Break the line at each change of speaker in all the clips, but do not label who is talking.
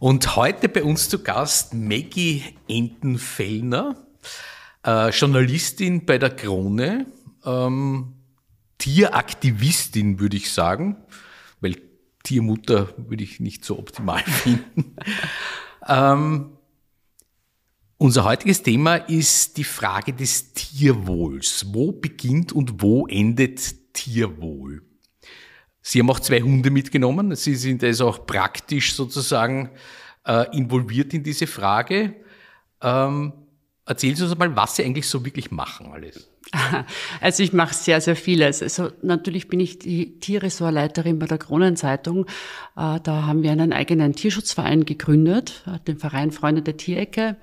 Und heute bei uns zu Gast Maggie Entenfellner, äh, Journalistin bei der Krone, ähm, Tieraktivistin würde ich sagen, weil Tiermutter würde ich nicht so optimal finden. ähm, unser heutiges Thema ist die Frage des Tierwohls. Wo beginnt und wo endet Tierwohl? Sie haben auch zwei Hunde mitgenommen. Sie sind also auch praktisch sozusagen äh, involviert in diese Frage.
Ähm, erzählen Sie uns mal, was Sie eigentlich so wirklich machen alles. Also ich mache sehr, sehr vieles. Also natürlich bin ich die Tierressortleiterin bei der Kronenzeitung. Äh, da haben wir einen eigenen Tierschutzverein gegründet, äh, den Verein Freunde der Tierecke.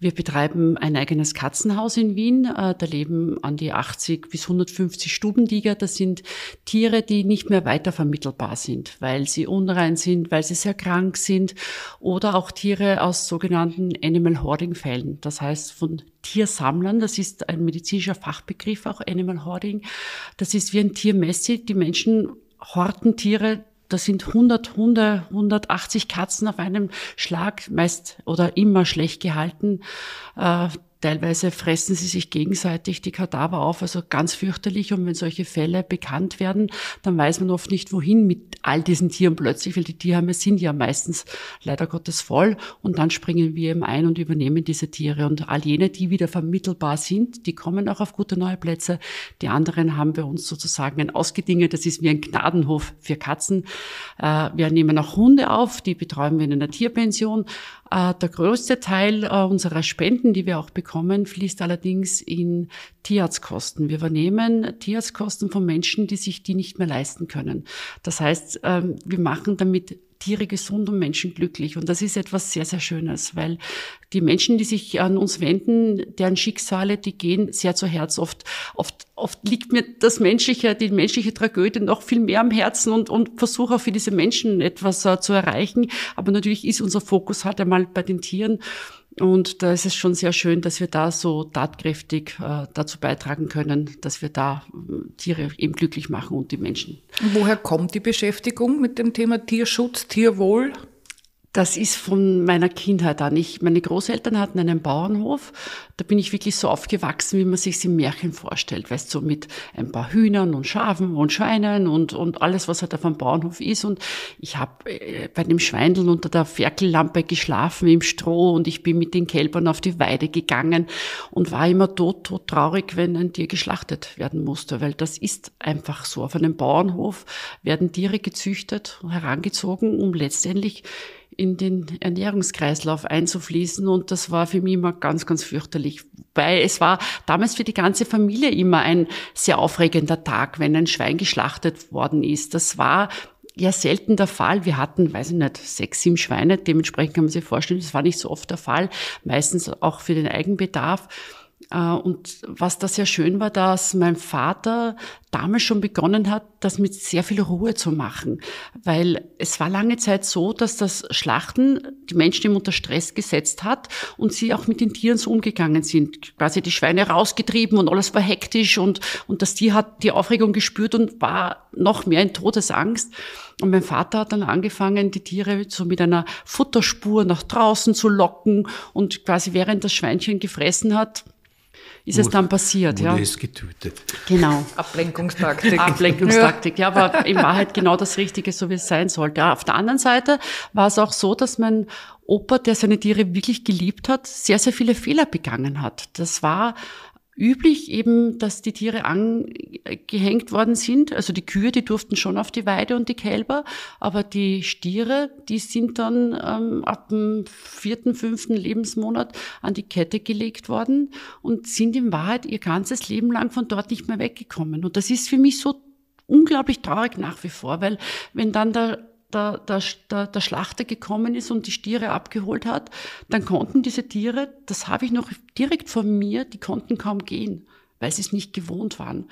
Wir betreiben ein eigenes Katzenhaus in Wien. Äh, da leben an die 80 bis 150 Stubentiger. Das sind Tiere, die nicht mehr weitervermittelbar sind, weil sie unrein sind, weil sie sehr krank sind oder auch Tiere aus sogenannten Animal Hoarding Fällen. Das heißt von Tiersammlern. Das ist ein medizinischer Fachbegriff, auch Animal Hoarding. Das ist wie ein Tiermesse. Die Menschen horten Tiere, das sind 100 Hunde, 180 Katzen auf einem Schlag, meist oder immer schlecht gehalten. Äh, Teilweise fressen sie sich gegenseitig die Kadaver auf, also ganz fürchterlich. Und wenn solche Fälle bekannt werden, dann weiß man oft nicht, wohin mit all diesen Tieren plötzlich, weil die Tierheime sind ja meistens leider Gottes voll. Und dann springen wir eben ein und übernehmen diese Tiere. Und all jene, die wieder vermittelbar sind, die kommen auch auf gute neue Plätze. Die anderen haben bei uns sozusagen ein ausgedinget. Das ist wie ein Gnadenhof für Katzen. Äh, wir nehmen auch Hunde auf, die betreuen wir in einer Tierpension. Äh, der größte Teil äh, unserer Spenden, die wir auch bekommen, fließt allerdings in Tierarztkosten. Wir übernehmen Tierarztkosten von Menschen, die sich die nicht mehr leisten können. Das heißt, ähm, wir machen damit Tiere gesund und Menschen glücklich. Und das ist etwas sehr, sehr Schönes, weil die Menschen, die sich an uns wenden, deren Schicksale, die gehen sehr zu Herz. Oft, oft, oft liegt mir das menschliche, die menschliche Tragödie noch viel mehr am Herzen und, und versuche auch für diese Menschen etwas äh, zu erreichen. Aber natürlich ist unser Fokus halt einmal bei den Tieren. Und da ist es schon sehr schön, dass wir da so tatkräftig äh, dazu beitragen können, dass wir da äh, Tiere eben glücklich machen und die Menschen.
Woher kommt die Beschäftigung mit dem Thema Tierschutz, Tierwohl? Das ist von meiner Kindheit an. Ich, meine Großeltern hatten
einen Bauernhof. Da bin ich wirklich so aufgewachsen, wie man sich im Märchen vorstellt. Weißt du, so mit ein paar Hühnern und Schafen und Schweinen und, und alles, was halt auf einem Bauernhof ist. Und ich habe äh, bei dem Schweindeln unter der Ferkellampe geschlafen im Stroh und ich bin mit den Kälbern auf die Weide gegangen und war immer tot, tot traurig, wenn ein Tier geschlachtet werden musste, weil das ist einfach so. Auf einem Bauernhof werden Tiere gezüchtet und herangezogen, um letztendlich in den Ernährungskreislauf einzufließen. Und das war für mich immer ganz, ganz fürchterlich. Weil es war damals für die ganze Familie immer ein sehr aufregender Tag, wenn ein Schwein geschlachtet worden ist. Das war ja selten der Fall. Wir hatten, weiß ich nicht, sechs, sieben Schweine. Dementsprechend kann man sich vorstellen, das war nicht so oft der Fall. Meistens auch für den Eigenbedarf. Äh, und was da sehr schön war, dass mein Vater damals schon begonnen hat, das mit sehr viel Ruhe zu machen. Weil es war lange Zeit so, dass das Schlachten die Menschen eben unter Stress gesetzt hat und sie auch mit den Tieren so umgegangen sind. Quasi die Schweine rausgetrieben und alles war hektisch und, und das Tier hat die Aufregung gespürt und war noch mehr in Todesangst. Und mein Vater hat dann angefangen, die Tiere so mit einer Futterspur nach draußen zu locken und quasi während das Schweinchen gefressen hat, ist es dann passiert. Wurde ja. es
getötet.
Genau.
Ablenkungstaktik. Ablenkungstaktik, ja, aber in Wahrheit genau
das Richtige, so wie es sein sollte. Ah, auf der anderen Seite war es auch so, dass mein Opa, der seine Tiere wirklich geliebt hat, sehr, sehr viele Fehler begangen hat. Das war üblich eben, dass die Tiere angehängt worden sind. Also die Kühe, die durften schon auf die Weide und die Kälber, aber die Stiere, die sind dann ähm, ab dem vierten, fünften Lebensmonat an die Kette gelegt worden und sind in Wahrheit ihr ganzes Leben lang von dort nicht mehr weggekommen. Und das ist für mich so unglaublich traurig nach wie vor, weil wenn dann der der, der, der, der Schlachter gekommen ist und die Stiere abgeholt hat, dann konnten diese Tiere, das habe ich noch direkt vor mir, die konnten kaum gehen, weil sie es nicht gewohnt waren.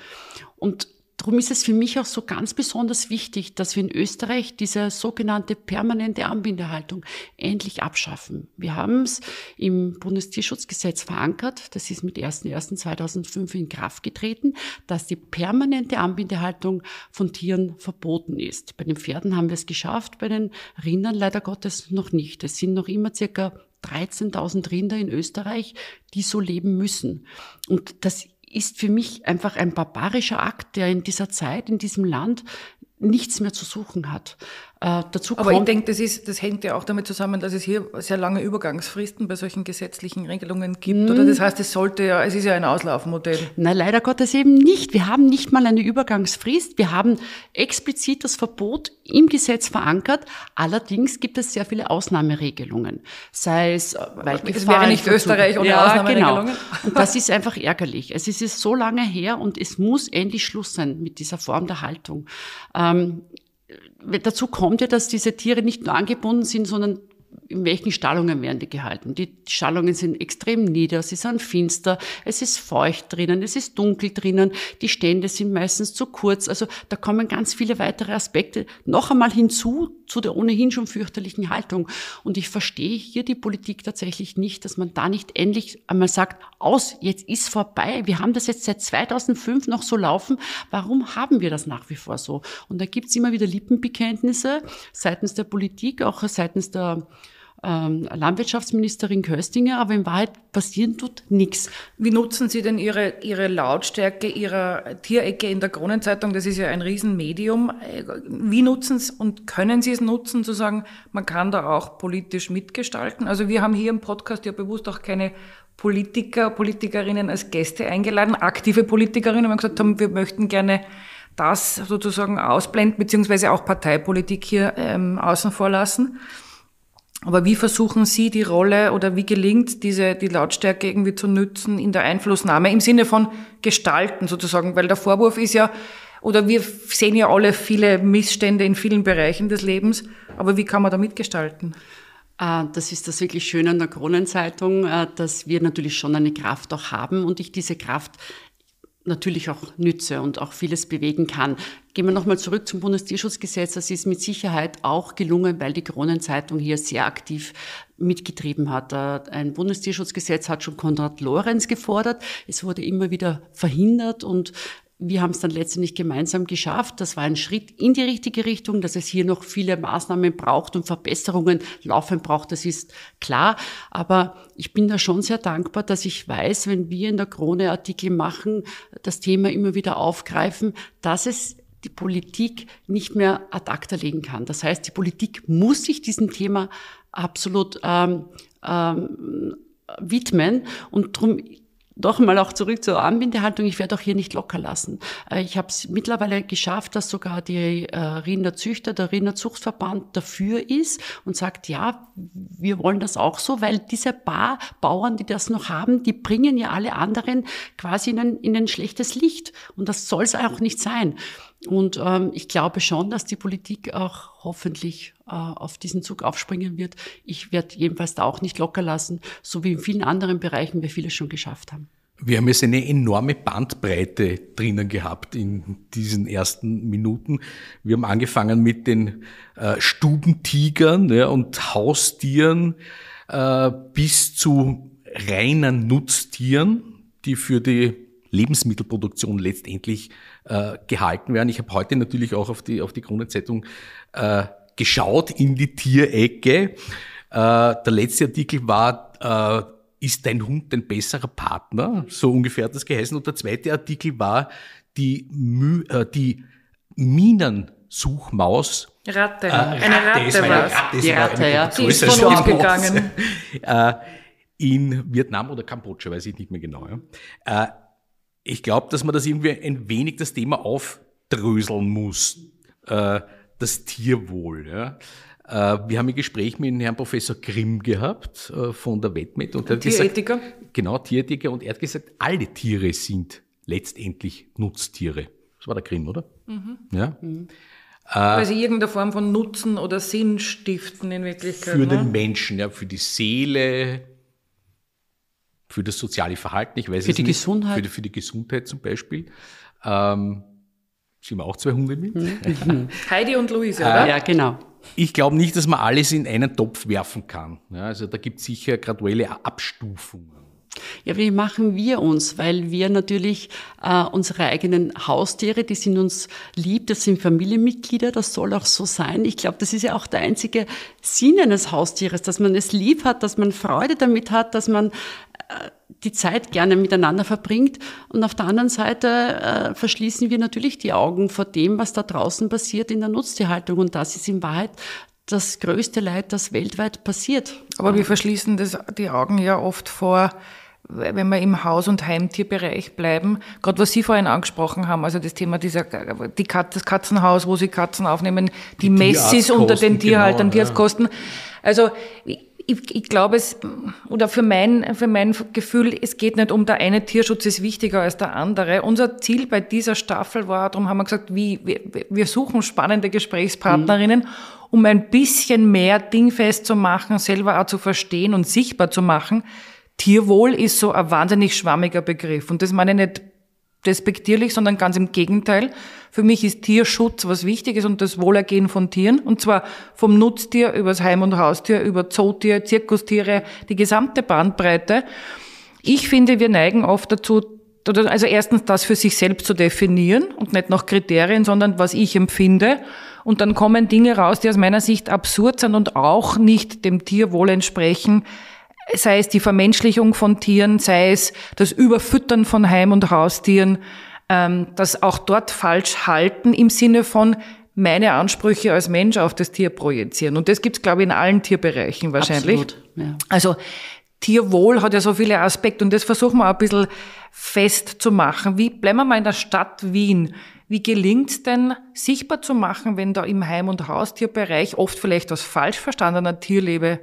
Und Darum ist es für mich auch so ganz besonders wichtig, dass wir in Österreich diese sogenannte permanente Anbindehaltung endlich abschaffen. Wir haben es im Bundestierschutzgesetz verankert, das ist mit 01.01.2005 in Kraft getreten, dass die permanente Anbindehaltung von Tieren verboten ist. Bei den Pferden haben wir es geschafft, bei den Rindern leider Gottes noch nicht. Es sind noch immer circa 13.000 Rinder in Österreich, die so leben müssen. Und das ist für mich einfach ein barbarischer Akt, der in dieser Zeit, in diesem Land nichts mehr zu suchen hat. Äh, dazu kommt. Aber ich
denke, das, ist, das hängt ja auch damit zusammen, dass es hier sehr lange Übergangsfristen bei solchen gesetzlichen Regelungen gibt. Hm. Oder mhm. das heißt, es sollte ja, es ist ja ein Auslaufmodell.
Na, leider Gottes eben nicht. Wir haben nicht mal eine Übergangsfrist. Wir haben explizit das Verbot im Gesetz verankert. Allerdings gibt es sehr viele Ausnahmeregelungen. Sei es, äh, weil Es wäre nicht Österreich ohne ja, Ausnahmeregelungen. Genau. Und das ist einfach ärgerlich. Es ist so lange her und es muss endlich Schluss sein mit dieser Form der Haltung. Ähm, dazu kommt ja, dass diese Tiere nicht nur angebunden sind, sondern in welchen Stallungen werden die gehalten? Die Stallungen sind extrem nieder, sie sind finster, es ist feucht drinnen, es ist dunkel drinnen, die Stände sind meistens zu kurz. Also da kommen ganz viele weitere Aspekte noch einmal hinzu zu der ohnehin schon fürchterlichen Haltung. Und ich verstehe hier die Politik tatsächlich nicht, dass man da nicht endlich einmal sagt, aus, jetzt ist vorbei. Wir haben das jetzt seit 2005 noch so laufen. Warum haben wir das nach wie vor so? Und da gibt's immer wieder Lippenbekenntnisse seitens der Politik, auch seitens der ähm, Landwirtschaftsministerin Köstinger, aber in Wahrheit
passieren tut nichts. Wie nutzen Sie denn Ihre, Ihre Lautstärke Ihrer Tierecke in der Kronenzeitung? Das ist ja ein Riesenmedium. Wie nutzen Sie es und können Sie es nutzen, zu sagen, man kann da auch politisch mitgestalten? Also wir haben hier im Podcast ja bewusst auch keine Politiker, Politikerinnen als Gäste eingeladen, aktive Politikerinnen, haben gesagt haben, wir möchten gerne das sozusagen ausblenden, beziehungsweise auch Parteipolitik hier ähm, außen vor lassen. Aber wie versuchen Sie die Rolle oder wie gelingt diese, die Lautstärke irgendwie zu nützen in der Einflussnahme im Sinne von Gestalten sozusagen? Weil der Vorwurf ist ja, oder wir sehen ja alle viele Missstände in vielen Bereichen des Lebens, aber wie kann man da mitgestalten? Äh, das ist das wirklich Schöne an der Kronenzeitung, äh,
dass wir natürlich schon eine Kraft auch haben und ich diese Kraft natürlich auch nütze und auch vieles bewegen kann. Gehen wir nochmal zurück zum Bundestierschutzgesetz. Das ist mit Sicherheit auch gelungen, weil die Kronenzeitung hier sehr aktiv mitgetrieben hat. Äh, ein Bundestierschutzgesetz hat schon Konrad Lorenz gefordert. Es wurde immer wieder verhindert und wir haben es dann letztendlich gemeinsam geschafft. Das war ein Schritt in die richtige Richtung, dass es hier noch viele Maßnahmen braucht und Verbesserungen laufend braucht, das ist klar. Aber ich bin da schon sehr dankbar, dass ich weiß, wenn wir in der Krone Artikel machen, das Thema immer wieder aufgreifen, dass es die Politik nicht mehr ad acta legen kann. Das heißt, die Politik muss sich diesem Thema absolut ähm, ähm, widmen und darum doch mal auch zurück zur Armbindehaltung. Ich werde auch hier nicht locker lassen. Äh, ich habe es mittlerweile geschafft, dass sogar die äh, Rinderzüchter, der Rinderzuchtverband dafür ist und sagt, ja, wir wollen das auch so, weil diese paar Bauern, die das noch haben, die bringen ja alle anderen quasi in ein, in ein schlechtes Licht. Und das soll es auch nicht sein. Und ähm, ich glaube schon, dass die Politik auch hoffentlich äh, auf diesen Zug aufspringen wird. Ich werde jedenfalls da auch nicht locker lassen, so wie in vielen anderen Bereichen wir vieles schon geschafft haben.
Wir haben jetzt eine enorme Bandbreite drinnen gehabt in diesen ersten Minuten. Wir haben angefangen mit den äh, Stubentigern ja, und Haustieren äh, bis zu reinen Nutztieren, die für die Lebensmittelproduktion letztendlich äh, gehalten werden. Ich habe heute natürlich auch auf die, auf die Kronenzeitung äh, geschaut in die Tierecke. Äh, der letzte Artikel war, äh, ist dein Hund ein besserer Partner? So ungefähr hat das geheißen. Und der zweite Artikel war, die, My äh, die Minensuchmaus
Ratte. Äh, Ratte. Eine Ratte, war eine Ratte, die Ratte, ja. Die ist von uns gegangen.
Äh, in Vietnam oder Kambodscha, weiß ich nicht mehr genau. Ja. Äh, ich glaube, dass man das irgendwie ein wenig das Thema aufdröseln muss, äh, das Tierwohl. Ja. Äh, wir haben ein Gespräch mit Herrn Professor Grimm gehabt äh, von der Wettmet. Und, und Tierethiker? Gesagt, genau, Tierethiker. Und er hat gesagt, alle Tiere sind letztendlich Nutztiere. Das war der Grimm, oder? Mhm. Ja. Mhm. Äh, Weil sie
irgendeine Form von Nutzen oder Sinn stiften in Wirklichkeit. Für ne? den
Menschen, ja, für die Seele, für das soziale Verhalten. Ich weiß für die nicht. Gesundheit. Für die, für die Gesundheit zum Beispiel. Ähm, sind wir auch zwei Hunde mit? Mhm.
Heidi und Luise, äh, oder? Äh, ja,
genau. Ich glaube nicht, dass man alles in einen Topf werfen kann. Ja, also da gibt es sicher graduelle Abstufungen.
Ja, wie machen wir uns? Weil wir natürlich äh, unsere eigenen Haustiere, die sind uns lieb, das sind Familienmitglieder, das soll auch so sein. Ich glaube, das ist ja auch der einzige Sinn eines Haustieres, dass man es lieb hat, dass man Freude damit hat, dass man die Zeit gerne miteinander verbringt. Und auf der anderen Seite äh, verschließen wir natürlich die Augen vor dem, was da draußen passiert in der Nutztierhaltung. Und das ist in Wahrheit
das größte Leid, das weltweit passiert. Aber wir verschließen das, die Augen ja oft vor, wenn wir im Haus- und Heimtierbereich bleiben, gerade was Sie vorhin angesprochen haben, also das Thema dieser, die Kat das Katzenhaus, wo Sie Katzen aufnehmen, die, die Messis unter den Tierhaltern, genau, Tierarztkosten. Ja. Also ich, ich glaube es, oder für mein, für mein Gefühl, es geht nicht um der eine Tierschutz ist wichtiger als der andere. Unser Ziel bei dieser Staffel war, darum haben wir gesagt, wie, wir, wir suchen spannende Gesprächspartnerinnen, mhm. um ein bisschen mehr dingfest zu machen, selber auch zu verstehen und sichtbar zu machen. Tierwohl ist so ein wahnsinnig schwammiger Begriff. Und das meine ich nicht despektierlich, sondern ganz im Gegenteil. Für mich ist Tierschutz was Wichtiges und das Wohlergehen von Tieren. Und zwar vom Nutztier übers Heim- und Haustier, über Zootier, Zirkustiere, die gesamte Bandbreite. Ich finde, wir neigen oft dazu, also erstens das für sich selbst zu definieren und nicht nach Kriterien, sondern was ich empfinde. Und dann kommen Dinge raus, die aus meiner Sicht absurd sind und auch nicht dem Tierwohl entsprechen, sei es die Vermenschlichung von Tieren, sei es das Überfüttern von Heim- und Haustieren, ähm, das auch dort falsch halten im Sinne von meine Ansprüche als Mensch auf das Tier projizieren. Und das gibt's glaube ich, in allen Tierbereichen wahrscheinlich. Absolut, ja. Also Tierwohl hat ja so viele Aspekte und das versuchen wir auch ein bisschen festzumachen. Wie bleiben wir mal in der Stadt Wien? Wie gelingt's denn, sichtbar zu machen, wenn da im Heim- und Haustierbereich oft vielleicht was falsch verstandener Tierlebe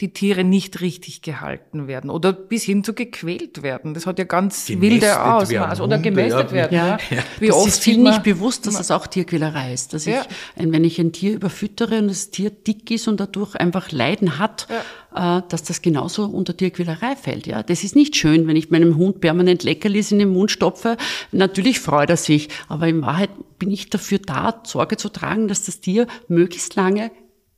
die Tiere nicht richtig gehalten werden oder bis hin zu gequält werden. Das hat ja ganz gemästet wilde Ausmaße. Oder gemästet werden. Ja. ja. Wie das oft ist vielen nicht bewusst,
dass es das auch Tierquälerei ist. Dass ja. ich, äh, wenn ich ein Tier überfüttere und das Tier dick ist und dadurch einfach Leiden hat, äh, dass das genauso unter Tierquälerei fällt. Ja, Das ist nicht schön, wenn ich meinem Hund permanent Leckerlis in den Mund stopfe. Natürlich freut er sich,
aber in Wahrheit bin ich dafür da, Sorge zu tragen, dass das Tier möglichst lange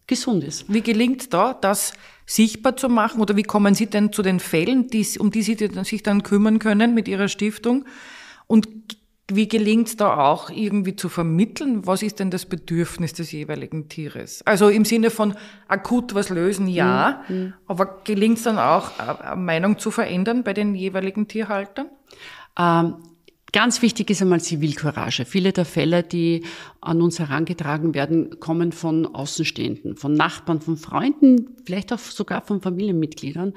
gesund ist. Wie gelingt da, dass sichtbar zu machen? Oder wie kommen Sie denn zu den Fällen, die, um die Sie sich dann kümmern können mit Ihrer Stiftung? Und wie gelingt es da auch irgendwie zu vermitteln, was ist denn das Bedürfnis des jeweiligen Tieres? Also im Sinne von akut was lösen, ja, mhm. aber gelingt es dann auch, äh, Meinung zu verändern bei den jeweiligen Tierhaltern? Ähm, Ganz wichtig ist einmal Zivilcourage.
Viele der Fälle, die an uns herangetragen werden, kommen von Außenstehenden, von Nachbarn, von Freunden, vielleicht auch sogar von Familienmitgliedern,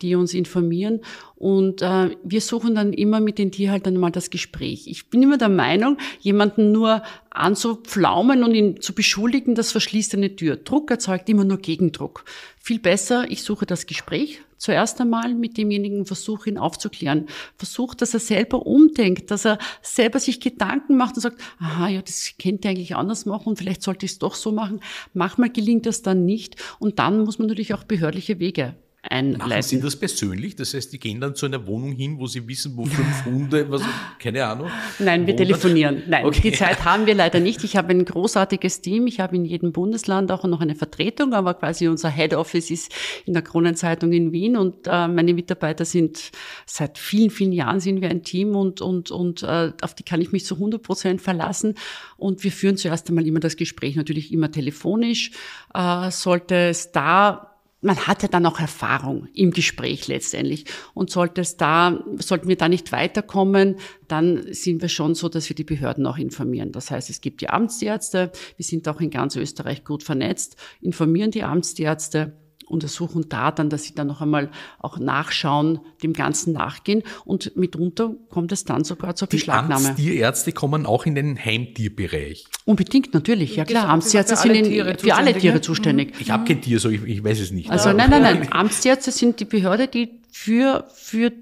die uns informieren. Und äh, wir suchen dann immer mit den Tierhaltern mal das Gespräch. Ich bin immer der Meinung, jemanden nur anzupflaumen und ihn zu beschuldigen, das verschließt eine Tür. Druck erzeugt immer nur Gegendruck. Viel besser, ich suche das Gespräch zuerst einmal mit demjenigen, versuche ihn aufzuklären. Versuche, dass er selber umdenkt, dass er selber sich Gedanken macht und sagt, aha, ja, das könnte ich eigentlich anders machen, vielleicht sollte ich es doch so machen. Manchmal gelingt das dann nicht und dann muss man natürlich auch behördliche Wege
einleiten. Machen Sie das persönlich? Das heißt, die gehen dann zu einer Wohnung hin, wo Sie wissen, wo fünf Hunde, was, keine Ahnung. Nein, wir telefonieren. Nein, okay. die Zeit
haben wir leider nicht. Ich habe ein großartiges Team. Ich habe in jedem Bundesland auch noch eine Vertretung, aber quasi unser Head Office ist in der Kronenzeitung in Wien und äh, meine Mitarbeiter sind seit vielen, vielen Jahren sind wir ein Team und, und, und äh, auf die kann ich mich zu 100 Prozent verlassen. Und wir führen zuerst einmal immer das Gespräch natürlich immer telefonisch. Äh, sollte es da man hat ja dann auch Erfahrung im Gespräch letztendlich. Und sollte es da, sollten wir da nicht weiterkommen, dann sind wir schon so, dass wir die Behörden auch informieren. Das heißt, es gibt die Amtsärzte, wir sind auch in ganz Österreich gut vernetzt, informieren die Amtsärzte untersuchen da dann, dass sie dann noch einmal auch nachschauen, dem Ganzen nachgehen und mitunter kommt es dann sogar zur die Beschlagnahme.
Amtstierärzte kommen auch in den Heimtierbereich.
Unbedingt, natürlich, ja klar. Amtsärzte sind in, für alle Tiere zuständig. Ich habe kein
Tier, so ich, ich, weiß es nicht. Also nein, nein, nein.
Amtsärzte sind die Behörde, die für, für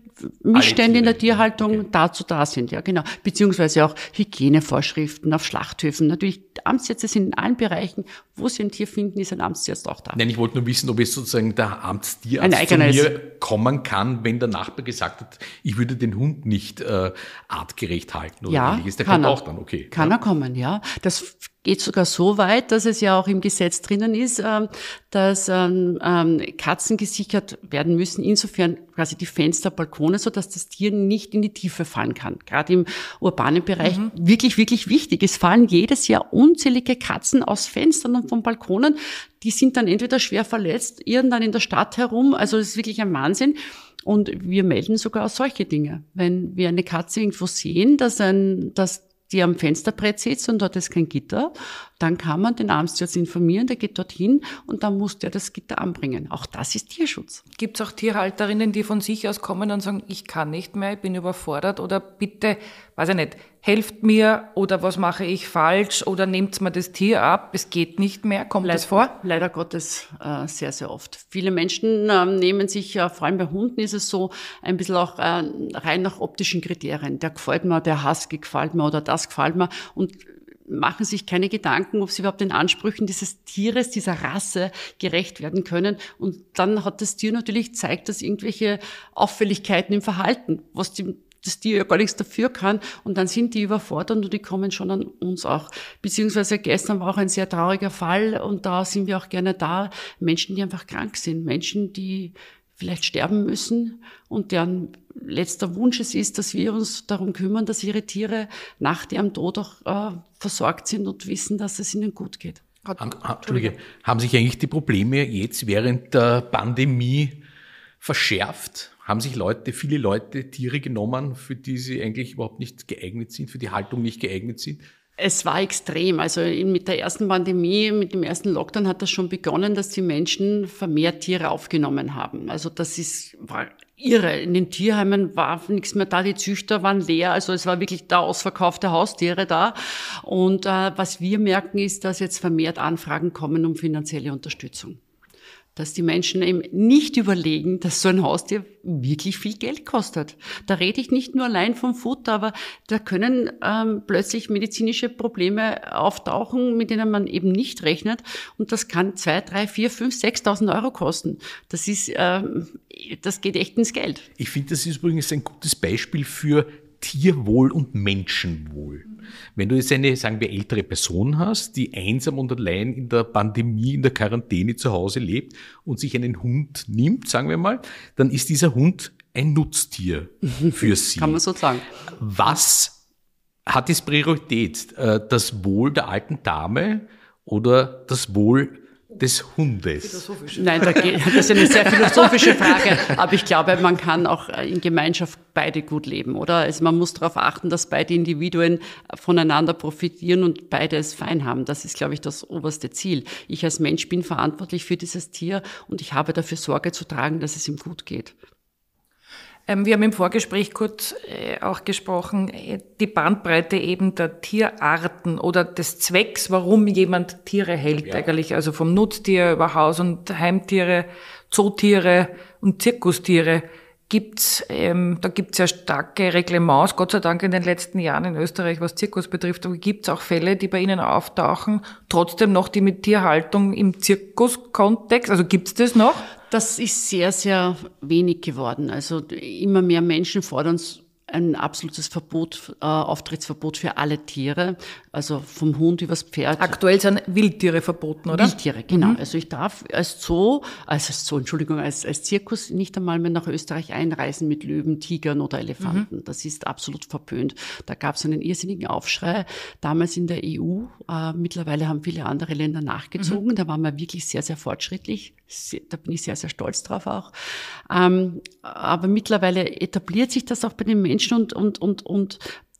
Missstände in der Tierhaltung okay. dazu da sind, ja genau. Beziehungsweise auch Hygienevorschriften auf Schlachthöfen. Natürlich Amtsärzte sind in allen Bereichen, wo sie ein Tier finden, ist ein Amtsarzt auch
da. Nein, ich wollte nur wissen, ob jetzt sozusagen der Amtstierarzt zu mir kommen kann, wenn der Nachbar gesagt hat, ich würde den Hund nicht äh, artgerecht halten oder ja, ähnliches. Der kann kommt er, auch dann, okay. Kann ja. er
kommen, ja. Das geht sogar so weit, dass es ja auch im Gesetz drinnen ist, ähm, dass ähm, ähm, Katzen gesichert werden müssen, insofern quasi die Fenster, Balkone, so dass das Tier nicht in die Tiefe fallen kann. Gerade im urbanen Bereich mhm. wirklich, wirklich wichtig. Es fallen jedes Jahr unzählige Katzen aus Fenstern und von Balkonen. Die sind dann entweder schwer verletzt, irren dann in der Stadt herum. Also es ist wirklich ein Wahnsinn. Und wir melden sogar solche Dinge. Wenn wir eine Katze irgendwo sehen, dass ein, dass die am Fensterbrett sitzt und hat es kein Gitter, dann kann man den Amtsarzt informieren, der geht dorthin und dann muss der das Gitter anbringen. Auch das ist Tierschutz.
Gibt es auch Tierhalterinnen, die von sich aus kommen und sagen, ich kann nicht mehr, ich bin überfordert oder bitte, weiß ich nicht, helft mir oder was mache ich falsch oder nehmt mir das Tier ab, es geht nicht mehr, kommt Leid, das vor? Leider
Gottes äh, sehr, sehr oft. Viele Menschen äh, nehmen sich, äh, vor allem bei Hunden ist es so, ein bisschen auch äh, rein nach optischen Kriterien. Der gefällt mir, der Husky gefällt mir oder das gefällt mir und machen sich keine Gedanken, ob sie überhaupt den Ansprüchen dieses Tieres, dieser Rasse gerecht werden können. Und dann hat das Tier natürlich zeigt, dass irgendwelche Auffälligkeiten im Verhalten, was die, das Tier ja gar nichts dafür kann. Und dann sind die überfordert und die kommen schon an uns auch. Beziehungsweise gestern war auch ein sehr trauriger Fall und da sind wir auch gerne da. Menschen, die einfach krank sind, Menschen, die vielleicht sterben müssen und deren letzter Wunsch es ist, dass wir uns darum kümmern, dass ihre Tiere nach ihrem Tod auch äh, versorgt sind und wissen, dass es ihnen gut geht. Ah, Entschuldige,
haben sich eigentlich die Probleme jetzt während der Pandemie verschärft? Haben sich Leute, viele Leute Tiere genommen, für die sie eigentlich überhaupt nicht geeignet sind, für die Haltung nicht geeignet
sind? es war extrem. Also mit der ersten Pandemie, mit dem ersten Lockdown hat das schon begonnen, dass die Menschen vermehrt Tiere aufgenommen haben. Also das ist, war irre. In den Tierheimen war nichts mehr da, die Züchter waren leer. Also es war wirklich da ausverkaufte Haustiere da. Und äh, was wir merken ist, dass jetzt vermehrt Anfragen kommen um finanzielle Unterstützung dass die Menschen eben nicht überlegen, dass so ein Haustier wirklich viel Geld kostet. Da rede ich nicht nur allein vom Futter, aber da können ähm, plötzlich medizinische Probleme auftauchen, mit denen man eben nicht rechnet. Und das kann zwei, drei, vier, fünf, sechstausend Euro kosten. Das ist, ähm, das geht echt ins Geld. Ich
finde, das ist übrigens ein gutes Beispiel für Tierwohl und Menschenwohl. Wenn du jetzt eine, sagen wir, ältere Person hast, die einsam und allein in der Pandemie, in der Quarantäne zu Hause lebt und sich einen Hund nimmt, sagen wir mal, dann ist dieser Hund ein Nutztier für sie. Kann man so sagen. Was hat es Priorität? Äh, das Wohl der alten Dame oder das Wohl des Hundes?
Nein, da geht, das ist eine sehr philosophische Frage, aber ich glaube, man kann auch in Gemeinschaft beide gut leben, oder? Also man muss darauf achten, dass beide Individuen voneinander profitieren und beide es fein haben. Das ist, glaube ich, das oberste Ziel. Ich als Mensch bin verantwortlich
für dieses Tier und ich habe dafür Sorge zu tragen, dass es ihm gut geht. Ähm, wir haben im Vorgespräch kurz äh, auch gesprochen, äh, die Bandbreite eben der Tierarten oder des Zwecks, warum jemand Tiere hält ja. eigentlich, also vom Nutztier über Haus- und Heimtiere, Zootiere und Zirkustiere gibt's, ähm, da gibt's ja starke Reglements, Gott sei Dank in den letzten Jahren in Österreich, was Zirkus betrifft, aber gibt's auch Fälle, die bei Ihnen auftauchen, trotzdem noch die mit Tierhaltung im Zirkuskontext, also gibt's das noch? Das ist sehr, sehr wenig geworden. Also immer
mehr Menschen fordern ein absolutes Verbot, äh, Auftrittsverbot für alle Tiere, also vom Hund übers Pferd. Aktuell sind Wildtiere verboten, oder? Wildtiere, genau. Mhm. Also ich darf als Zoo, als Zoo, Entschuldigung, als, als Zirkus nicht einmal mehr nach Österreich einreisen mit Löwen, Tigern oder Elefanten. Mhm. Das ist absolut verpönt. Da gab es einen irrsinnigen Aufschrei damals in der EU. Äh, mittlerweile haben viele andere Länder nachgezogen. Mhm. Da waren wir wirklich sehr, sehr fortschrittlich da bin ich sehr, sehr stolz drauf auch. Ähm, aber mittlerweile etabliert sich das auch bei den Menschen und, und, und, und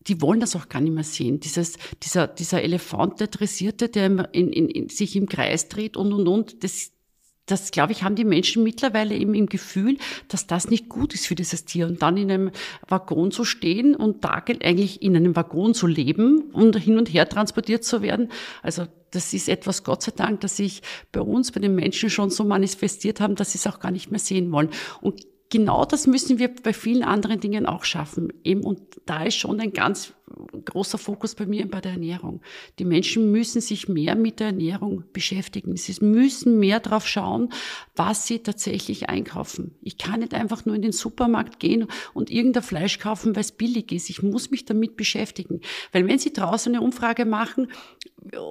die wollen das auch gar nicht mehr sehen. Dieses, dieser, dieser Elefant, der Dressierte, der in, in, in sich im Kreis dreht und, und, und, das, das, glaube ich, haben die Menschen mittlerweile eben im Gefühl, dass das nicht gut ist für dieses Tier. Und dann in einem Waggon zu stehen und da eigentlich in einem Waggon zu leben und hin und her transportiert zu werden. Also das ist etwas, Gott sei Dank, dass sich bei uns, bei den Menschen schon so manifestiert haben, dass sie es auch gar nicht mehr sehen wollen. Und genau das müssen wir bei vielen anderen Dingen auch schaffen. Eben, und da ist schon ein ganz großer Fokus bei mir bei der Ernährung. Die Menschen müssen sich mehr mit der Ernährung beschäftigen. Sie müssen mehr darauf schauen, was sie tatsächlich einkaufen. Ich kann nicht einfach nur in den Supermarkt gehen und irgendein Fleisch kaufen, weil es billig ist. Ich muss mich damit beschäftigen. Weil wenn Sie draußen eine Umfrage machen,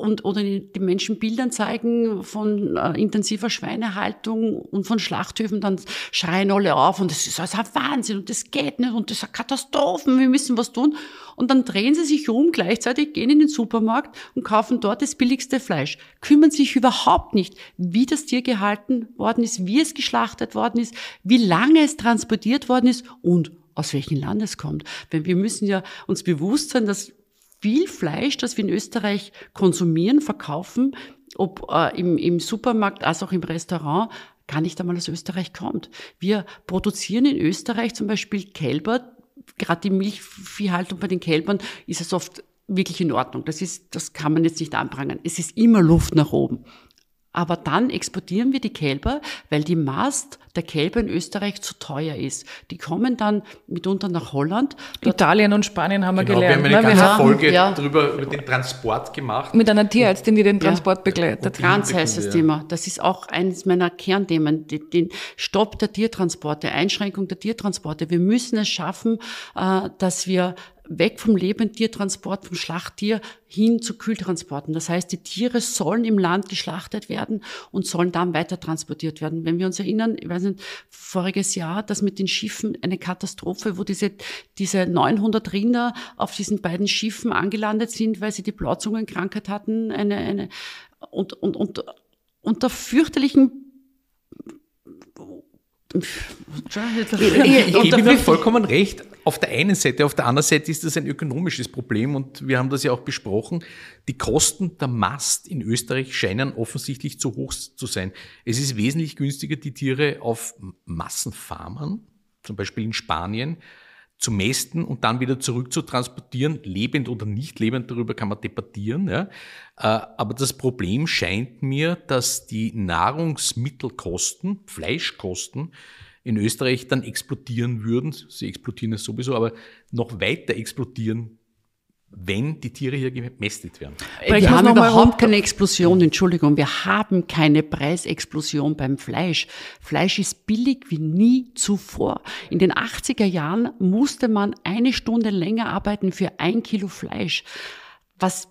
und, oder die Menschen Bildern zeigen von äh, intensiver Schweinehaltung und von Schlachthöfen, dann schreien alle auf und das ist also ein Wahnsinn und das geht nicht und das ist eine Katastrophe, wir müssen was tun. Und dann drehen sie sich um, gleichzeitig gehen in den Supermarkt und kaufen dort das billigste Fleisch, kümmern sich überhaupt nicht, wie das Tier gehalten worden ist, wie es geschlachtet worden ist, wie lange es transportiert worden ist und aus welchem Land es kommt. Denn wir müssen ja uns bewusst sein, dass viel Fleisch, das wir in Österreich konsumieren, verkaufen, ob äh, im, im Supermarkt als auch im Restaurant, gar nicht einmal aus Österreich kommt. Wir produzieren in Österreich zum Beispiel Kälber. Gerade die Milchviehhaltung bei den Kälbern ist es oft wirklich in Ordnung. Das ist, das kann man jetzt nicht anprangern. Es ist immer Luft nach oben. Aber dann exportieren wir die Kälber, weil die Mast der Kälber in Österreich zu teuer ist. Die kommen dann
mitunter nach Holland. Italien und Spanien haben wir genau, gelernt. Wir haben eine ganze Folge
ja. darüber über den Transport gemacht.
Mit einer Tierärztin, die den Transport ja. begleitet. Ganz heißes ja. Thema. Das ist auch
eines meiner Kernthemen. Den Stopp der Tiertransporte, Einschränkung der Tiertransporte. Wir müssen es schaffen, äh, dass wir weg vom Lebendtiertransport, vom Schlachttier hin zu Kühltransporten. Das heißt, die Tiere sollen im Land geschlachtet werden und sollen dann weiter transportiert werden. Wenn wir uns erinnern, ich weiß nicht, voriges Jahr, das mit den Schiffen eine Katastrophe, wo diese, diese 900 Rinder auf diesen beiden Schiffen angelandet sind, weil sie die Blauzungenkrankheit hatten, eine, eine, und, und, und unter fürchterlichen ich, gebe dir vollkommen
recht, auf der einen Seite. Auf der anderen Seite ist das ein ökonomisches Problem und wir haben das ja auch besprochen. Die Kosten der Mast in Österreich scheinen offensichtlich zu hoch zu sein. Es ist wesentlich günstiger, die Tiere auf Massenfarmen, zum Beispiel in Spanien, zu mästen und dann wieder zurück zu transportieren, lebend oder nicht lebend, darüber kann man debattieren. Ja. Äh, aber das Problem scheint mir, dass die Nahrungsmittelkosten, Fleischkosten in Österreich dann explodieren würden, sie explodieren ja sowieso, aber noch weiter explodieren wenn die Tiere hier gemästet werden. Wir äh, haben überhaupt keine
Explosion, Entschuldigung, wir haben keine Preisexplosion beim Fleisch. Fleisch ist billig wie nie zuvor. In den 80er Jahren musste man eine Stunde länger arbeiten für ein Kilo Fleisch. Was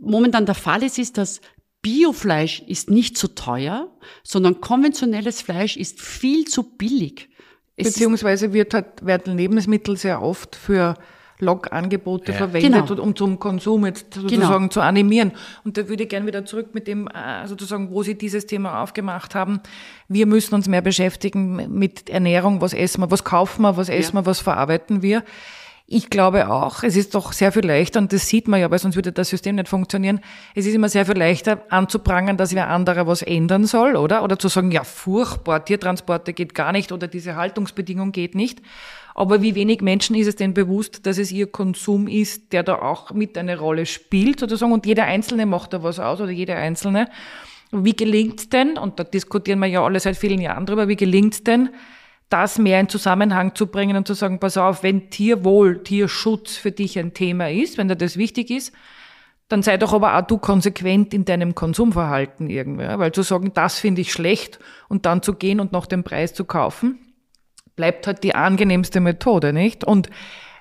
momentan der Fall ist, ist, dass Biofleisch ist nicht so teuer,
sondern konventionelles Fleisch ist viel zu billig. Es Beziehungsweise wird halt, werden Lebensmittel sehr oft für Blog-Angebote ja. verwendet, genau. um zum Konsum jetzt genau. sozusagen genau. zu animieren. Und da würde ich gerne wieder zurück mit dem, äh, sozusagen, wo Sie dieses Thema aufgemacht haben. Wir müssen uns mehr beschäftigen mit Ernährung, was essen wir, was kaufen wir, was essen ja. wir, was verarbeiten wir. Ich glaube auch, es ist doch sehr viel leichter, und das sieht man ja, weil sonst würde das System nicht funktionieren. Es ist immer sehr viel leichter anzuprangern, dass wer anderer was ändern soll, oder? Oder zu sagen, ja, furchtbar, Tiertransporte geht gar nicht oder diese Haltungsbedingung geht nicht. Aber wie wenig Menschen ist es denn bewusst, dass es ihr Konsum ist, der da auch mit eine Rolle spielt sozusagen und jeder Einzelne macht da was aus oder jeder Einzelne. Wie gelingt es denn, und da diskutieren wir ja alle seit vielen Jahren drüber, wie gelingt es denn, das mehr in Zusammenhang zu bringen und zu sagen, pass auf, wenn Tierwohl, Tierschutz für dich ein Thema ist, wenn dir das wichtig ist, dann sei doch aber auch du konsequent in deinem Konsumverhalten irgendwer. Weil zu sagen, das finde ich schlecht und dann zu gehen und noch den Preis zu kaufen, bleibt halt die angenehmste Methode, nicht? Und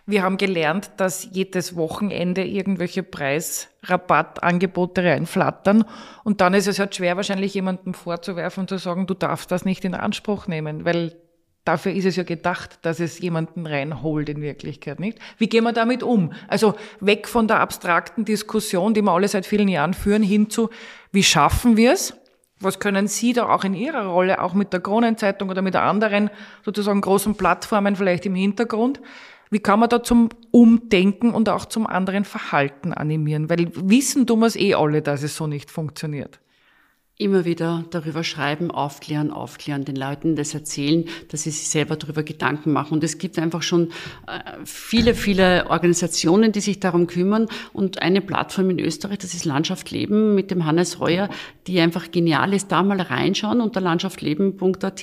wir haben gelernt, dass jedes Wochenende irgendwelche Preisrabattangebote reinflattern. Und dann ist es halt schwer, wahrscheinlich jemandem vorzuwerfen und zu sagen, du darfst das nicht in Anspruch nehmen, weil dafür ist es ja gedacht, dass es jemanden reinholt in Wirklichkeit, nicht? Wie gehen wir damit um? Also weg von der abstrakten Diskussion, die wir alle seit vielen Jahren führen, hin zu, wie schaffen wir es, was können Sie da auch in Ihrer Rolle, auch mit der Kronenzeitung oder mit anderen sozusagen großen Plattformen vielleicht im Hintergrund, wie kann man da zum Umdenken und auch zum anderen Verhalten animieren? Weil wissen tun wir es eh alle, dass es so nicht funktioniert immer wieder darüber schreiben,
aufklären, aufklären, den Leuten das erzählen, dass sie sich selber darüber Gedanken machen. Und es gibt einfach schon äh, viele, viele Organisationen, die sich darum kümmern. Und eine Plattform in Österreich, das ist Landschaft Leben mit dem Hannes Heuer, die einfach genial ist. Da mal reinschauen unter landschaftleben.at,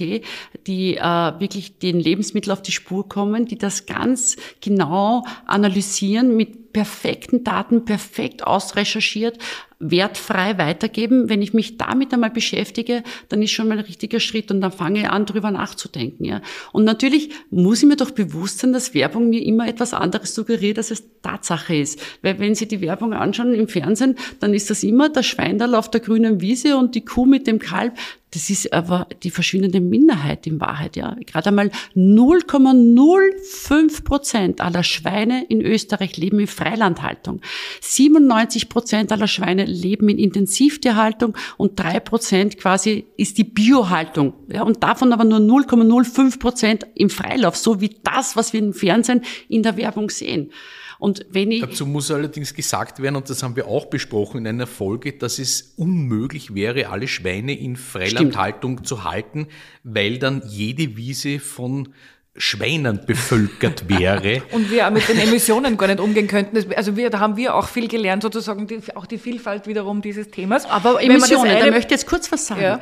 die äh, wirklich den Lebensmittel auf die Spur kommen, die das ganz genau analysieren mit perfekten Daten, perfekt ausrecherchiert, wertfrei weitergeben. Wenn ich mich damit einmal beschäftige, dann ist schon mal ein richtiger Schritt und dann fange ich an, drüber nachzudenken. Ja. Und natürlich muss ich mir doch bewusst sein, dass Werbung mir immer etwas anderes suggeriert, als es Tatsache ist. Weil wenn Sie die Werbung anschauen im Fernsehen, dann ist das immer der Schweinderl auf der grünen Wiese und die Kuh mit dem Kalb. Das ist aber die verschwindende Minderheit in Wahrheit, ja. Gerade einmal 0,05 Prozent aller Schweine in Österreich leben in Freilandhaltung. 97 Prozent aller Schweine leben in Intensivtierhaltung und drei Prozent quasi ist die Biohaltung. Ja, und davon aber nur 0,05 Prozent im Freilauf, so wie das, was wir im Fernsehen in der Werbung sehen. Und wenn ich Dazu muss allerdings gesagt werden, und das haben wir
auch besprochen in einer Folge, dass es unmöglich wäre, alle Schweine in Freilandhaltung Stimmt. zu halten, weil dann jede Wiese von Schweinen bevölkert wäre.
und wir auch mit den Emissionen gar nicht umgehen könnten. Also wir, da haben wir auch viel gelernt, sozusagen die, auch die Vielfalt wiederum dieses Themas. Aber Emissionen, eine, da möchte ich jetzt kurz was sagen. Ja.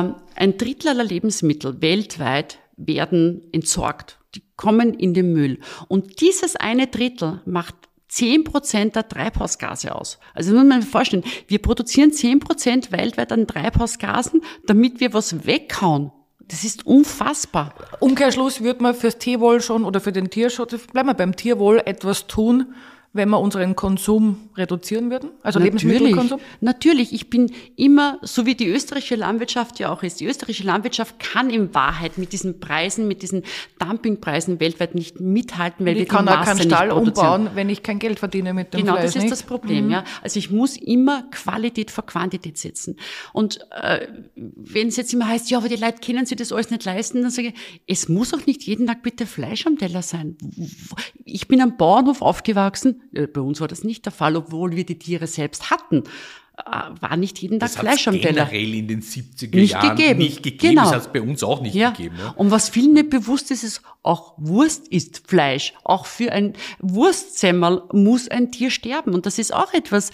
Ähm, ein Drittel aller Lebensmittel weltweit werden entsorgt. Die kommen in den Müll. Und dieses eine Drittel macht 10% der Treibhausgase aus. Also muss man sich vorstellen, wir produzieren 10% weltweit an Treibhausgasen, damit wir
was weghauen. Das ist unfassbar. Umkehrschluss wird man fürs Tierwohl schon oder für den Tierschutz, bleiben wir beim Tierwohl, etwas tun, wenn wir unseren Konsum reduzieren würden? Also natürlich, Lebensmittelkonsum? Natürlich, ich bin immer, so wie die österreichische Landwirtschaft ja auch
ist, die österreichische Landwirtschaft kann in Wahrheit mit diesen Preisen, mit diesen Dumpingpreisen weltweit nicht mithalten, weil ich wir kann die Masse keinen Stall umbauen,
wenn ich kein Geld verdiene mit dem genau, Fleisch. Genau, das ist nicht. das Problem. Mhm. Ja.
Also ich muss immer Qualität vor Quantität setzen. Und äh, wenn es jetzt immer heißt, ja, aber die Leute können sich das alles nicht leisten, dann sage ich, es muss auch nicht jeden Tag bitte Fleisch am Teller sein. Ich bin am Bauernhof aufgewachsen, äh, bei uns war das nicht der Fall, obwohl wir die Tiere selbst hatten äh, war nicht jeden Tag das Fleisch am Teller.
generell in den 70er nicht Jahren gegeben. nicht gegeben. Genau. Das hat es bei
uns auch nicht ja. gegeben. Ja. Und was vielen nicht bewusst ist, ist, auch Wurst ist Fleisch. Auch für ein Wurstsemmel muss ein Tier sterben. Und das ist auch etwas,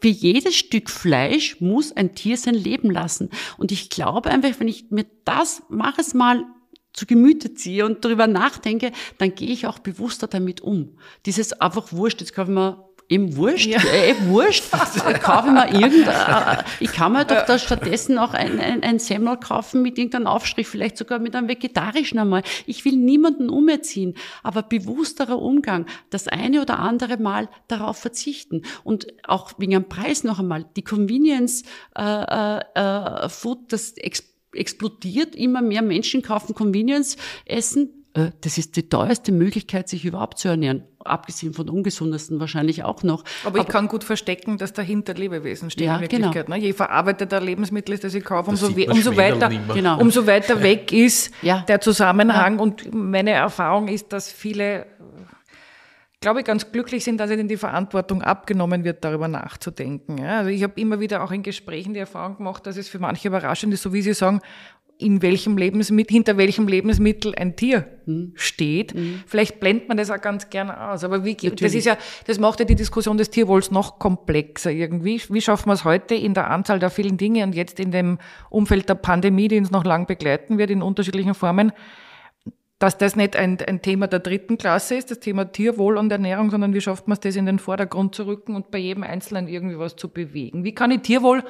für jedes Stück Fleisch muss ein Tier sein Leben lassen. Und ich glaube einfach, wenn ich mir das, mache es mal zu Gemüte ziehe und darüber nachdenke, dann gehe ich auch bewusster damit um. Dieses einfach wurscht, jetzt kaufen wir eben wurscht, ja. äh, wurscht, kaufen wir irgendein, äh, äh, ich kann mir doch da stattdessen auch ein, ein, ein Semmel kaufen mit irgendeinem Aufstrich, vielleicht sogar mit einem vegetarischen einmal. Ich will niemanden umerziehen, aber bewussterer Umgang, das eine oder andere Mal darauf verzichten und auch wegen dem Preis noch einmal, die Convenience äh, äh, äh Food, das explodiert, immer mehr Menschen kaufen Convenience-Essen. Äh, das ist die teuerste Möglichkeit, sich überhaupt zu ernähren. Abgesehen von ungesundesten wahrscheinlich auch noch. Aber, Aber ich kann
gut verstecken, dass dahinter Lebewesen stehen ja, in genau. Wirklichkeit. Genau. Ne? Je verarbeiteter Lebensmittel ist, das ich kaufe, umso, we umso weiter, genau. umso weiter weg ist ja. der Zusammenhang. Ja. Und meine Erfahrung ist, dass viele glaube ich, ganz glücklich sind, dass ihnen die Verantwortung abgenommen wird, darüber nachzudenken. Ja, also ich habe immer wieder auch in Gesprächen die Erfahrung gemacht, dass es für manche überraschend ist, so wie Sie sagen, in welchem Lebensmittel, hinter welchem Lebensmittel ein Tier mhm. steht. Mhm. Vielleicht blendet man das auch ganz gerne aus. Aber wie, geht, das ist ja, das macht ja die Diskussion des Tierwohls noch komplexer irgendwie. Wie schaffen wir es heute in der Anzahl der vielen Dinge und jetzt in dem Umfeld der Pandemie, die uns noch lang begleiten wird in unterschiedlichen Formen, dass das nicht ein, ein Thema der dritten Klasse ist, das Thema Tierwohl und Ernährung, sondern wie schafft man es, das in den Vordergrund zu rücken und bei jedem Einzelnen irgendwie was zu bewegen. Wie kann ich Tierwohl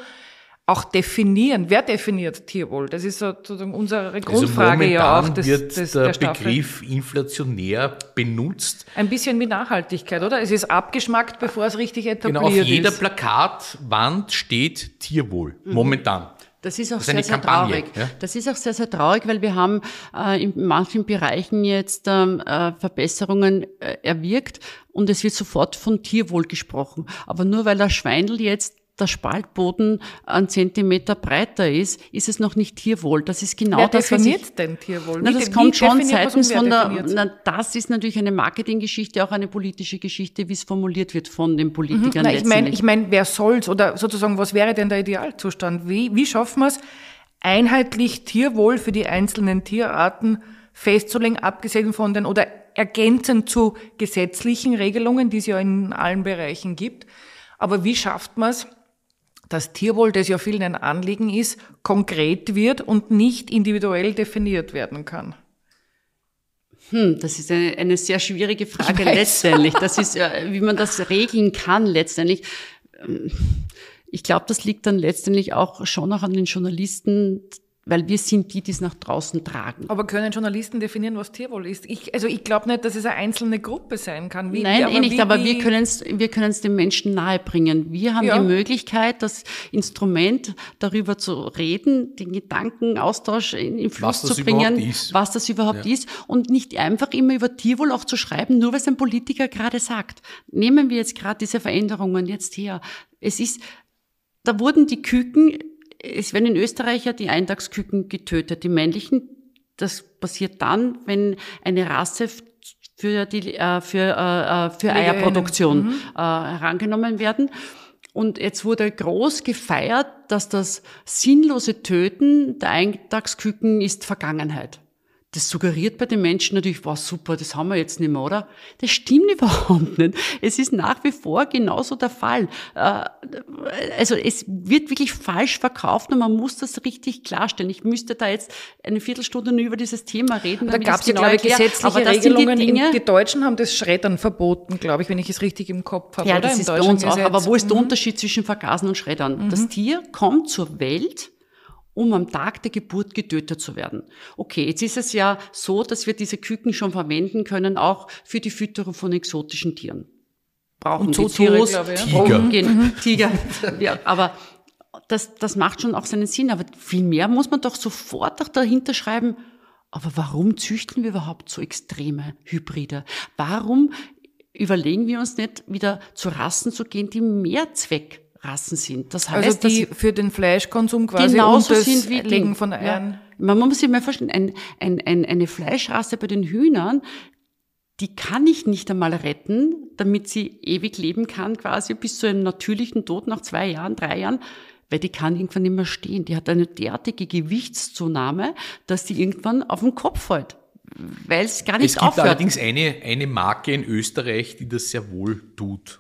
auch definieren? Wer definiert Tierwohl? Das ist sozusagen unsere also Grundfrage also ja auch. Das, wird das, der, der Begriff
inflationär benutzt.
Ein bisschen wie Nachhaltigkeit, oder? Es ist abgeschmackt, bevor es richtig etabliert ist. Genau, auf jeder ist.
Plakatwand steht Tierwohl, mhm. momentan.
Das ist auch das ist sehr, sehr traurig.
Ja?
Das ist auch sehr, sehr traurig, weil wir haben äh, in manchen Bereichen jetzt ähm, äh, Verbesserungen äh, erwirkt und es wird sofort von Tierwohl gesprochen. Aber nur weil der Schweindel jetzt der Spaltboden ein Zentimeter breiter ist, ist es noch nicht Tierwohl. Das ist genau wer das, was definiert ich, denn Tierwohl? Na, das kommt schon seitens von der, na, das ist natürlich eine Marketinggeschichte, auch eine politische Geschichte, wie es formuliert wird von den Politikern. Mhm, na, ich meine, ich
mein, wer soll's oder sozusagen, was wäre denn der Idealzustand? Wie, wie schaffen wir es, einheitlich Tierwohl für die einzelnen Tierarten festzulegen, abgesehen von den oder ergänzend zu gesetzlichen Regelungen, die es ja in allen Bereichen gibt? Aber wie schafft man es, dass Tierwohl, das ja vielen ein Anliegen ist, konkret wird und nicht individuell definiert werden kann? Hm, das ist eine,
eine sehr schwierige Frage letztendlich. Das ist, äh, wie man das regeln kann letztendlich. Ähm, ich glaube, das liegt dann letztendlich auch schon noch an den Journalisten, weil wir sind die, die es nach draußen tragen.
Aber können Journalisten definieren, was Tierwohl ist? Ich, also ich glaube nicht, dass es eine einzelne Gruppe sein kann. Wie, Nein, wie, eh nicht, wie, aber wir können es
wir können's den Menschen nahebringen. Wir haben ja. die Möglichkeit, das Instrument darüber zu reden, den Gedankenaustausch in, in Fluss zu bringen, was das überhaupt ja. ist und nicht einfach immer über Tierwohl auch zu schreiben, nur was ein Politiker gerade sagt. Nehmen wir jetzt gerade diese Veränderungen jetzt her. Es ist da wurden die Küken es werden in Österreich ja die Eintagsküken getötet, die männlichen. Das passiert dann, wenn eine Rasse für die äh, äh, äh, für für Eierproduktion mhm. äh, herangenommen werden. Und jetzt wurde groß gefeiert, dass das sinnlose Töten der Eintagsküken ist Vergangenheit das suggeriert bei den Menschen natürlich, war wow, super, das haben wir jetzt nicht mehr, oder? Das stimmt überhaupt nicht. Es ist nach wie vor genauso der Fall. Äh, also es wird wirklich falsch verkauft und man muss das richtig klarstellen. Ich müsste da jetzt eine Viertelstunde nur über dieses Thema reden. Da gab es genau glaube ich, gesetzliche aber Regelungen. Die, Dinge,
die, Deutschen haben das Schreddern verboten, glaube ich, wenn ich es richtig im Kopf habe. Ja, das ist bei uns auch. Aber wo ist der mhm.
Unterschied zwischen Vergasen und Schreddern? Mhm. Das Tier kommt zur Welt um am Tag der Geburt getötet zu werden. Okay, jetzt ist es ja so, dass wir diese Küken schon verwenden können, auch für die Fütterung von exotischen Tieren. Brauchen so Tiere, Tiere ich, Tiger. Mhm. mhm. Tiger. Ja, aber das, das macht schon auch seinen Sinn. Aber viel mehr muss man doch sofort auch dahinter schreiben, aber warum züchten wir überhaupt so extreme Hybride? Warum überlegen wir uns nicht, wieder zu Rassen zu gehen, die mehr
Zweck Rassen sind. Das also heißt, also die für den Fleischkonsum quasi genauso sind wie Legen von Eiern. Ja.
Man muss sich mal vorstellen, ein, ein, ein, eine Fleischrasse bei den Hühnern, die kann ich nicht einmal retten, damit sie ewig leben kann, quasi bis zu einem natürlichen Tod nach zwei Jahren, drei Jahren, weil die kann irgendwann nicht mehr stehen. Die hat eine derartige Gewichtszunahme, dass die irgendwann auf den Kopf fällt weil es gar nicht aufhört. Es gibt aufhört. allerdings
eine, eine Marke in Österreich, die das sehr wohl tut.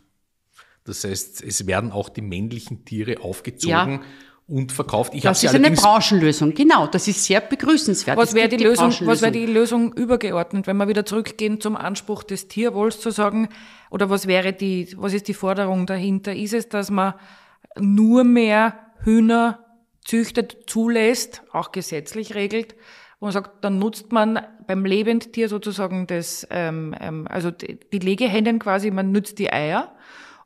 Das heißt, es werden auch die männlichen Tiere aufgezogen. Ja. Und verkauft. Ich das ist eine
Branchenlösung,
genau. Das ist sehr begrüßenswert. Was wäre die, die Lösung, was wäre die Lösung übergeordnet, wenn wir wieder zurückgehen zum Anspruch des Tierwohls zu sagen? Oder was wäre die, was ist die Forderung dahinter? Ist es, dass man nur mehr Hühner züchtet, zulässt, auch gesetzlich regelt, wo man sagt, dann nutzt man beim Lebendtier sozusagen das, ähm, ähm also die Legehennen quasi, man nützt die Eier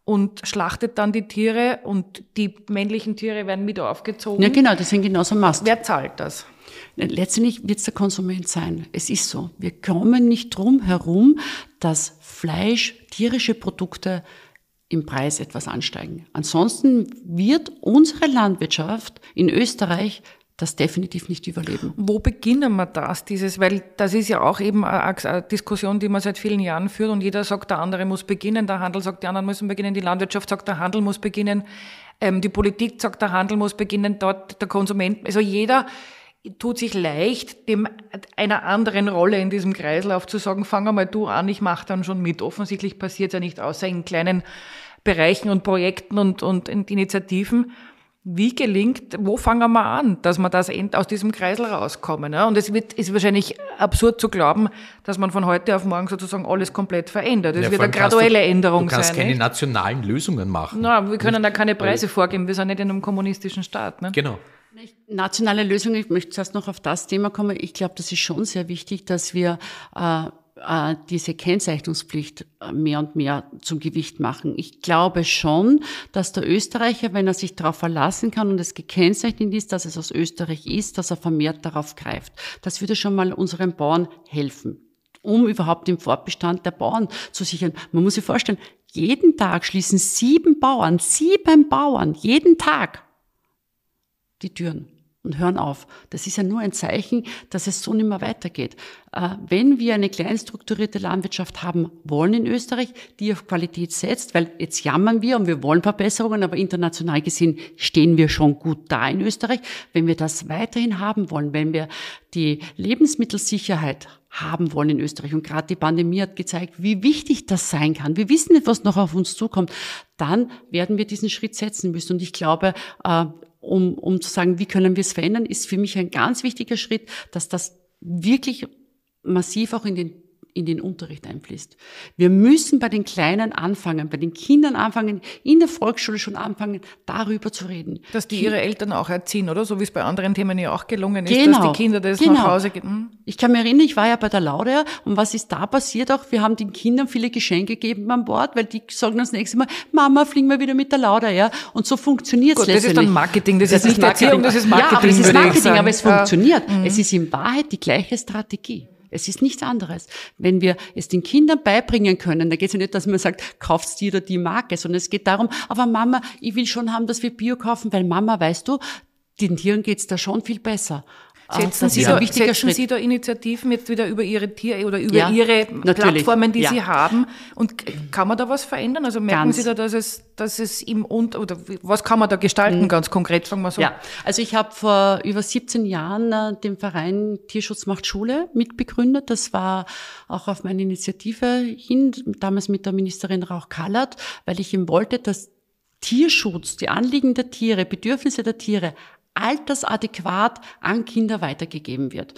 und schlachtet dann die Tiere und die männlichen Tiere werden mit aufgezogen. Ja, genau, das sind
genauso Mast. Wer zahlt das? Äh, letztendlich wird es der Konsument sein. Es ist so. Wir kommen nicht drum herum, dass Fleisch, tierische Produkte im Preis etwas ansteigen.
Ansonsten wird unsere Landwirtschaft in Österreich das definitiv nicht überleben. Wo beginnen wir das, dieses, weil das ist ja auch eben eine Diskussion, die man seit vielen Jahren führt und jeder sagt, der andere muss beginnen, der Handel sagt, die anderen müssen beginnen, die Landwirtschaft sagt, der Handel muss beginnen, ähm, die Politik sagt, der Handel muss beginnen, dort der Konsument, also jeder tut sich leicht, dem einer anderen Rolle in diesem Kreislauf zu sagen, fang einmal du an, ich mache dann schon mit. Offensichtlich passiert ja nicht außer in kleinen Bereichen und Projekten und, und Initiativen wie gelingt, wo fangen wir an, dass wir das end aus diesem Kreisel rauskommen. Ja? Und es wird, ist wahrscheinlich absurd zu glauben, dass man von heute auf morgen sozusagen alles komplett verändert. Es ja, wird eine graduelle du, Änderung sein. Du kannst sein, keine nicht?
nationalen Lösungen machen.
Na, wir können nicht? da keine Preise vorgeben, wir sind nicht in einem kommunistischen Staat. Ne? Genau. Nationale Lösungen, ich möchte
zuerst noch auf das Thema kommen. Ich glaube, das ist schon sehr wichtig, dass wir äh, äh, diese Kennzeichnungspflicht äh, mehr und mehr zum Gewicht machen. Ich glaube schon, dass der Österreicher, wenn er sich darauf verlassen kann und es gekennzeichnet ist, dass es aus Österreich ist, dass er vermehrt darauf greift. Das würde schon mal unseren Bauern helfen um überhaupt den Fortbestand der Bauern zu sichern. Man muss sich vorstellen, jeden Tag schließen sieben Bauern, sieben Bauern, jeden Tag die Türen und hören auf. Das ist ja nur ein Zeichen, dass es so nicht mehr weitergeht. Äh, wenn wir eine kleinstrukturierte Landwirtschaft haben wollen in Österreich, die auf Qualität setzt, weil jetzt jammern wir und wir wollen Verbesserungen, aber international gesehen stehen wir schon gut da in Österreich. Wenn wir das weiterhin haben wollen, wenn wir die Lebensmittelsicherheit haben wollen in Österreich. Und gerade die Pandemie hat gezeigt, wie wichtig das sein kann. Wir wissen nicht, was noch auf uns zukommt. Dann werden wir diesen Schritt setzen müssen. Und ich glaube, äh, um, um zu sagen, wie können wir es verändern, ist für mich ein ganz wichtiger Schritt, dass das wirklich massiv auch in den in den Unterricht einfließt. Wir müssen bei den Kleinen anfangen, bei den Kindern anfangen, in der Volksschule schon anfangen,
darüber zu reden. Dass die ihre Eltern auch erziehen, oder? So wie es bei anderen Themen ja auch gelungen ist, genau, dass die genau, Kinder das genau. nach Hause geben. Hm?
Ich kann mich erinnern, ich war ja bei der Laurea und was ist da passiert auch? Wir haben den Kindern viele Geschenke gegeben an Bord, weil die sagen uns nächstes Mal, Mama, fliegen wir wieder mit der Laurea. Ja? Und so funktioniert es letztendlich. Das ist dann Marketing, das, das ist nicht Erziehung, das ist Marketing. Ja, aber es ist Marketing, aber es funktioniert. Mhm. Es ist mhm. in Wahrheit die gleiche Strategie. Es ist nichts anderes. Wenn wir es den Kindern beibringen können, da geht es ja nicht, dass man sagt, kaufst die oder die Marke, sondern es geht darum, aber Mama, ich will schon haben, dass wir Bio kaufen, weil Mama, weißt du, den Tieren geht's da schon viel besser. Ah, setzen, Sie, da, setzen Sie,
da, Initiativen jetzt wieder über Ihre Tier- oder über ja, Ihre natürlich. Plattformen, die ja. Sie haben? Und kann man da was verändern? Also merken ganz. Sie da, dass es, dass es im Unter- oder was kann man da gestalten, mhm. ganz konkret, sagen wir so? Ja, also ich habe vor über 17 Jahren
äh, den Verein Tierschutz macht Schule mitbegründet. Das war auch auf meine Initiative hin, damals mit der Ministerin Rauch-Kallert, weil ich ihm wollte, dass Tierschutz, die Anliegen der Tiere, Bedürfnisse der Tiere altersadäquat an Kinder weitergegeben wird.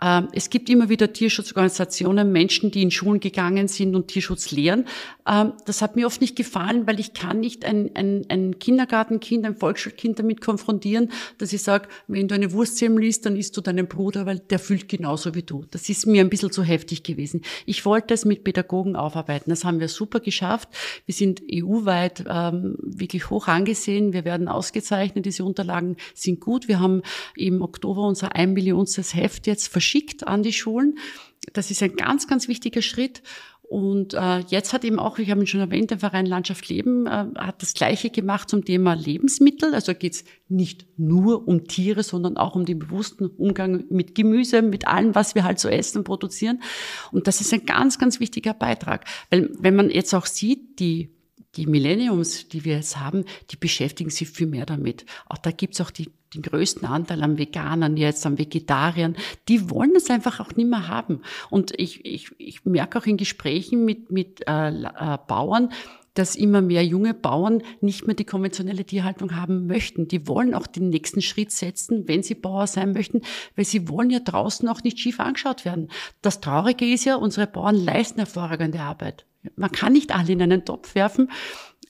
Ähm, es gibt immer wieder Tierschutzorganisationen, Menschen, die in Schulen gegangen sind und Tierschutz lehren. Ähm, das hat mir oft nicht gefallen, weil ich kann nicht ein, ein, ein Kindergartenkind, ein Volksschulkind damit konfrontieren, dass ich sage, wenn du eine Wurstzähmel liest, dann isst du deinen Bruder, weil der fühlt genauso wie du. Das ist mir ein bisschen zu heftig gewesen. Ich wollte es mit Pädagogen aufarbeiten. Das haben wir super geschafft. Wir sind EU-weit ähm, wirklich hoch angesehen. Wir werden ausgezeichnet. Diese Unterlagen sind gut. Wir haben im Oktober unser ein Millionses Heft jetzt verschickt geschickt an die Schulen. Das ist ein ganz, ganz wichtiger Schritt. Und äh, jetzt hat eben auch, ich habe ihn schon erwähnt, der Verein Landschaft Leben äh, hat das Gleiche gemacht zum Thema Lebensmittel. Also geht es nicht nur um Tiere, sondern auch um den bewussten Umgang mit Gemüse, mit allem, was wir halt so essen und produzieren. Und das ist ein ganz, ganz wichtiger Beitrag. Weil wenn man jetzt auch sieht, die die Millenniums, die wir jetzt haben, die beschäftigen sich viel mehr damit. Auch da gibt's auch die, den größten Anteil an Veganern jetzt, an Vegetariern. Die wollen es einfach auch nicht mehr haben. Und ich, ich, ich merke auch in Gesprächen mit, mit äh, äh, Bauern, dass immer mehr junge Bauern nicht mehr die konventionelle Tierhaltung haben möchten. Die wollen auch den nächsten Schritt setzen, wenn sie Bauer sein möchten, weil sie wollen ja draußen auch nicht schief angeschaut werden. Das Traurige ist ja, unsere Bauern leisten hervorragende Arbeit. Man kann nicht alle in einen Topf werfen,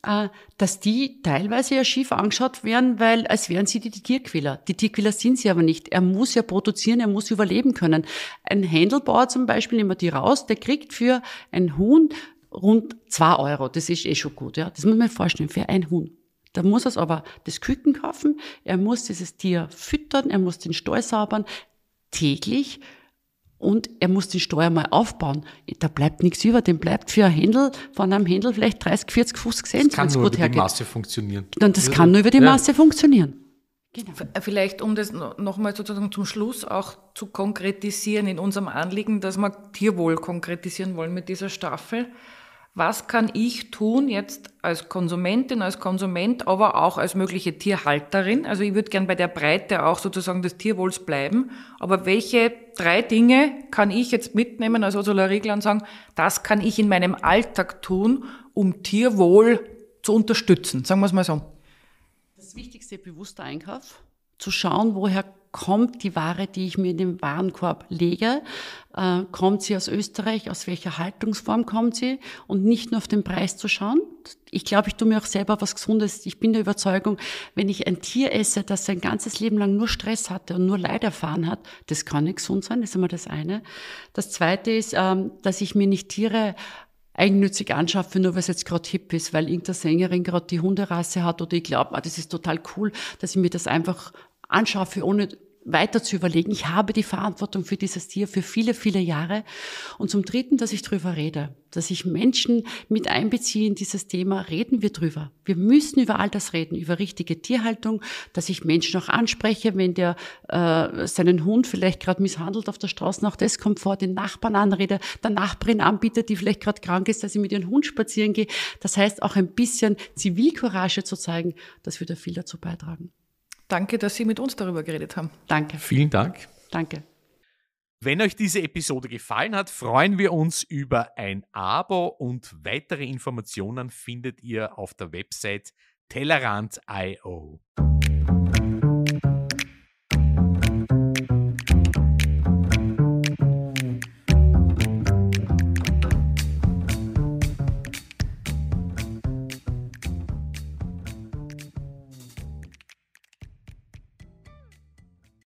äh, dass die teilweise ja schief angeschaut werden, weil als wären sie die Tierquäler. Die Tierquäler sind sie aber nicht. Er muss ja produzieren, er muss überleben können. Ein Händelbauer zum Beispiel, nehmen wir die raus, der kriegt für ein Huhn rund 2 Euro. Das ist eh schon gut. Ja? Das muss man vorstellen für ein Huhn. Da muss es aber das Küken kaufen, er muss dieses Tier füttern, er muss den Stall saubern, täglich und er muss den Stall mal aufbauen. Da bleibt nichts über, dem bleibt für ein Händel, von einem Händel vielleicht 30, 40, 50 Cent. Das kann nur über hergeht. die Masse funktionieren. Und das ja. kann nur über die ja. Masse funktionieren.
Genau. Vielleicht, um das nochmal sozusagen zum Schluss auch zu konkretisieren in unserem Anliegen, dass wir Tierwohl konkretisieren wollen mit dieser Staffel was kann ich tun jetzt als Konsumentin, als Konsument, aber auch als mögliche Tierhalterin? Also ich würde gern bei der Breite auch sozusagen des Tierwohls bleiben. Aber welche drei Dinge kann ich jetzt mitnehmen als Ursula Riegler und sagen, das kann ich in meinem Alltag tun, um Tierwohl zu unterstützen? Sagen wir es mal so.
Das Wichtigste, bewusster Einkauf.
Zu schauen, woher kommt die Ware,
die ich mir in den Warenkorb lege äh, kommt sie aus Österreich, aus welcher Haltungsform kommt sie und nicht nur auf den Preis zu schauen. Ich glaube, ich tue mir auch selber was Gesundes. Ich bin der Überzeugung, wenn ich ein Tier esse, das sein ganzes Leben lang nur Stress hatte und nur Leid erfahren hat, das kann nicht gesund sein, das ist immer das eine. Das zweite ist, ähm, dass ich mir nicht Tiere eigennützig anschaffe, nur weil es jetzt gerade hip ist, weil irgendeine Sängerin gerade die Hunderasse hat oder ich glaube, ah, das ist total cool, dass ich mir das einfach anschaffe, ohne weiter zu überlegen, ich habe die Verantwortung für dieses Tier für viele, viele Jahre. Und zum Dritten, dass ich drüber rede, dass ich Menschen mit einbeziehe in dieses Thema, reden wir drüber. Wir müssen über all das reden, über richtige Tierhaltung, dass ich Menschen auch anspreche, wenn der äh, seinen Hund vielleicht gerade misshandelt auf der Straße, auch das kommt vor, den Nachbarn anrede, der Nachbarin anbietet, die vielleicht gerade krank ist, dass ich mit ihrem Hund spazieren gehe. Das heißt, auch ein bisschen Zivilcourage zu zeigen, das würde viel dazu beitragen.
Danke, dass Sie mit uns darüber geredet haben. Danke. Vielen Dank.
Danke.
Wenn euch diese Episode gefallen hat, freuen wir uns über ein Abo und weitere Informationen findet ihr auf der Website Tellerant.io.